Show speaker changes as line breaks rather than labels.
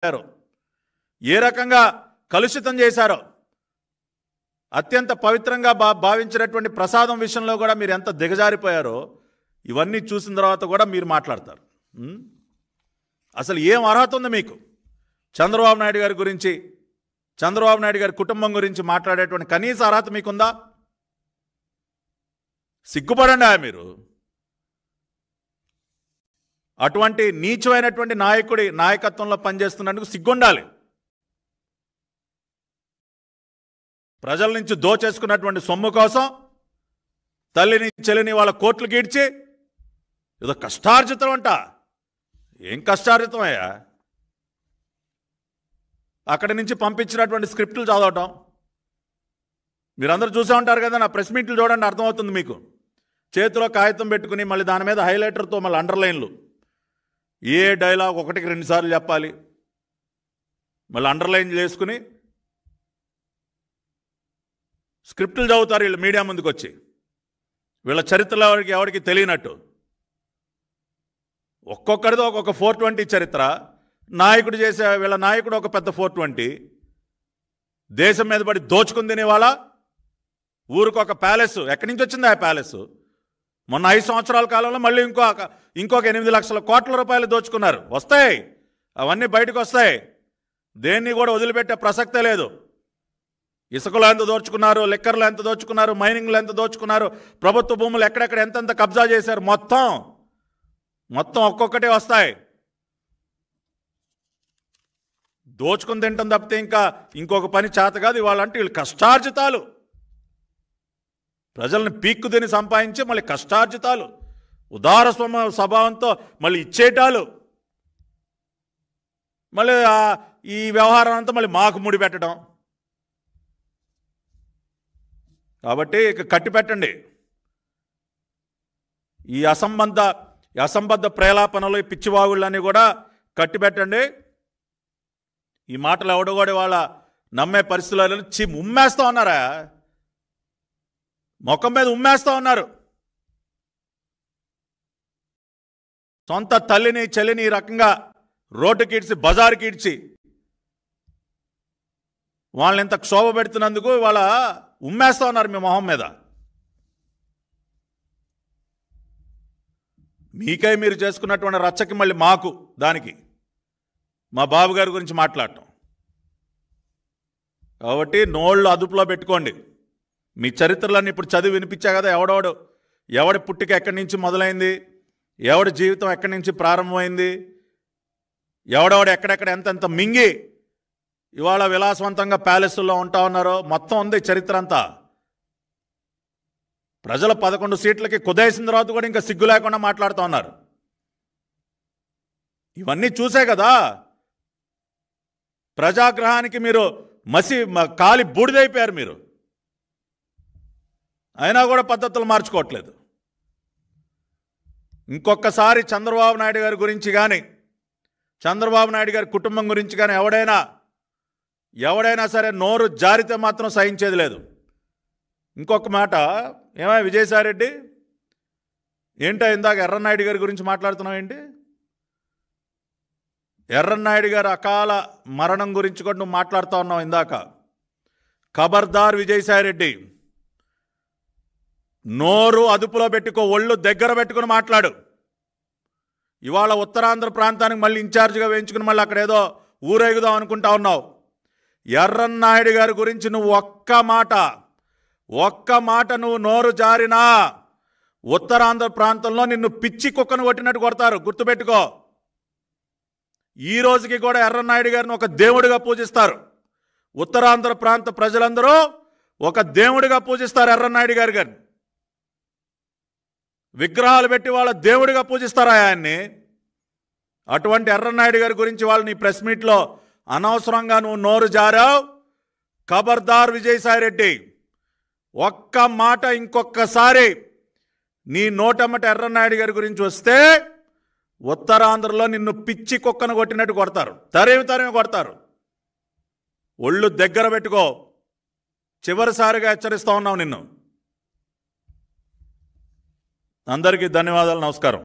చేశారో ఏ రకంగా కలుషితం చేశారో అత్యంత పవిత్రంగా బా భావించినటువంటి ప్రసాదం విషయంలో కూడా మీరు ఎంత దిగజారిపోయారో ఇవన్నీ చూసిన తర్వాత కూడా మీరు మాట్లాడతారు అసలు ఏం అర్హత ఉంది మీకు చంద్రబాబు నాయుడు గారి గురించి చంద్రబాబు నాయుడు గారి కుటుంబం గురించి మాట్లాడేటువంటి కనీస అర్హత మీకుందా సిగ్గుపడండి మీరు అటువంటి నీచమైనటువంటి నాయకుడి నాయకత్వంలో పనిచేస్తున్నందుకు సిగ్గుండాలి ప్రజల నుంచి దోచేసుకున్నటువంటి సొమ్ము కోసం తల్లిని చెల్లిని వాళ్ళ కోట్లు గీడ్చి ఏదో కష్టార్జితం అంట ఏం కష్టార్జితం అయ్యా అక్కడి నుంచి పంపించినటువంటి స్క్రిప్టులు చదవటం మీరందరూ చూసే ఉంటారు కదా నా ప్రెస్ మీట్లు చూడండి అర్థమవుతుంది మీకు చేతిలో కాగితం పెట్టుకుని మళ్ళీ దాని మీద హైలైటర్తో మళ్ళీ అండర్లైన్లు ఏ డైలాగ్ ఒకటికి రెండుసార్లు చెప్పాలి మళ్ళీ అండర్లైన్ చేసుకుని స్క్రిప్టులు చదువుతారు వీళ్ళు మీడియా ముందుకు వచ్చి వీళ్ళ చరిత్రలో ఎవరికి ఎవరికి తెలియనట్టు ఒక్కొక్కరిది ఒక్కొక్క ఫోర్ ట్వంటీ చరిత్ర నాయకుడు చేసే వీళ్ళ నాయకుడు ఒక పెద్ద ఫోర్ ట్వంటీ దేశం మీద పడి దోచుకుని తినేవాళ్ళ ఊరికి ఒక ప్యాలెస్ ఎక్కడి నుంచి వచ్చింది ఆ ప్యాలెస్ మొన్న ఐదు సంవత్సరాల కాలంలో మళ్ళీ ఇంకో ఇంకొక ఎనిమిది లక్షల కోట్ల రూపాయలు దోచుకున్నారు వస్తాయి అవన్నీ బయటకు వస్తాయి దేన్ని కూడా వదిలిపెట్టే ప్రసక్తే లేదు ఇసుకలో ఎంత దోచుకున్నారు లిక్కర్లు ఎంత దోచుకున్నారు మైనింగ్లు ఎంత దోచుకున్నారు ప్రభుత్వ భూములు ఎక్కడెక్కడ ఎంతెంత కబ్జా చేశారు మొత్తం మొత్తం ఒక్కొక్కటే వస్తాయి దోచుకుని తింటాం తప్పితే ఇంకా ఇంకొక పని చేత కాదు ఇవాళంటే వీళ్ళు కష్టార్జితాలు పీక్కు తిని సంపాదించి మళ్ళీ కష్టార్జితాలు ఉదార స్వభావంతో మళ్ళీ ఇచ్చేటాలు మళ్ళీ ఈ వ్యవహారం అంతా మళ్ళీ మాకు ముడిపెట్టడం కాబట్టి ఇక కట్టి పెట్టండి ఈ అసంబద్ధ అసంబద్ధ ప్రేలాపనలు ఈ పిచ్చివాగుళ్ళని కూడా కట్టిపెట్టండి ఈ మాటలు ఎవడగోడే వాళ్ళ నమ్మే పరిస్థితులు చి ఉమ్మేస్తా ఉన్నారా ముఖం మీద ఉమ్మేస్తూ ఉన్నారు సొంత తల్లిని చెల్లిని రకంగా రోడ్డుకి ఇడ్చి బజారుకి ఇడ్చి వాళ్ళని ఇంత క్షోభ పెడుతున్నందుకు ఇవాళ ఉమ్మేస్తూ ఉన్నారు మీ మొహం మీద మీకై మీరు చేసుకున్నటువంటి రచ్చకి మళ్ళీ మాకు దానికి మా బాబు గారి గురించి మాట్లాడటం కాబట్టి నోళ్ళు అదుపులో పెట్టుకోండి మీ చరిత్రలన్నీ ఇప్పుడు చదివి వినిపించా కదా ఎవడోడు ఎవడి పుట్టుక ఎక్కడి నుంచి మొదలైంది ఎవడి జీవితం ఎక్కడి నుంచి ప్రారంభమైంది ఎవడెవడు ఎక్కడెక్కడ ఎంతెంత మింగి ఇవాళ విలాసవంతంగా ప్యాలెస్లో ఉంటా ఉన్నారో మొత్తం ఉంది చరిత్ర అంతా ప్రజల పదకొండు సీట్లకి కుదేసిన తర్వాత కూడా ఇంకా సిగ్గు లేకుండా మాట్లాడుతూ ఉన్నారు ఇవన్నీ చూసే కదా ప్రజాగ్రహానికి మీరు మసి కాలి బూడిదైపోయారు మీరు అయినా కూడా పద్ధతులు మార్చుకోవట్లేదు ఇంకొకసారి చంద్రబాబు నాయుడు గారి గురించి కానీ చంద్రబాబు నాయుడు గారి కుటుంబం గురించి కానీ ఎవడైనా ఎవడైనా సరే నోరు జారితే మాత్రం సహించేది లేదు ఇంకొక మాట ఏమై విజయసాయిరెడ్డి ఏంటో ఇందాక ఎర్రన్నాయుడు గారి గురించి మాట్లాడుతున్నావు ఏంటి ఎర్రన్నాయుడు గారు అకాల మరణం గురించి కూడా నువ్వు మాట్లాడుతూ ఉన్నావు ఇందాక ఖబర్దార్ విజయసాయిరెడ్డి నోరు అదుపులో పెట్టుకో ఒళ్ళు దగ్గర పెట్టుకుని మాట్లాడు ఇవాళ ఉత్తరాంధ్ర ప్రాంతానికి మళ్ళీ ఇన్ఛార్జిగా వేయించుకుని మళ్ళీ అక్కడ ఏదో ఊరేగుదాం అనుకుంటా ఉన్నావు ఎర్రన్నాయుడు గారి గురించి నువ్వు ఒక్క మాట ఒక్క మాట నువ్వు నోరు జారినా ఉత్తరాంధ్ర ప్రాంతంలో నిన్ను పిచ్చి కుక్కను కొట్టినట్టు కొడతారు గుర్తుపెట్టుకో ఈ రోజుకి కూడా ఎర్రన్నాయుడు గారిని ఒక దేవుడిగా పూజిస్తారు ఉత్తరాంధ్ర ప్రాంత ప్రజలందరూ ఒక దేవుడిగా పూజిస్తారు ఎర్రన్నాయుడు గారి గారిని విగ్రహాలు పెట్టి వాళ్ళ దేవుడిగా పూజిస్తారా ఆయన్ని అటువంటి ఎర్రనాయుడు గారి గురించి వాళ్ళు నీ ప్రెస్ మీట్లో అనవసరంగా నువ్వు నోరు జారావు ఖబర్దార్ విజయసాయిరెడ్డి ఒక్క మాట ఇంకొక్కసారి నీ నోటమ్మట ఎర్రనాయుడు గారి గురించి వస్తే ఉత్తరాంధ్రలో నిన్ను పిచ్చి కుక్కను కొట్టినట్టు కొడతారు తరేమి తరేమి కొడతారు ఒళ్ళు దగ్గర పెట్టుకో చివరిసారిగా హెచ్చరిస్తూ ఉన్నావు నిన్ను అందరికీ ధన్యవాదాలు నమస్కారం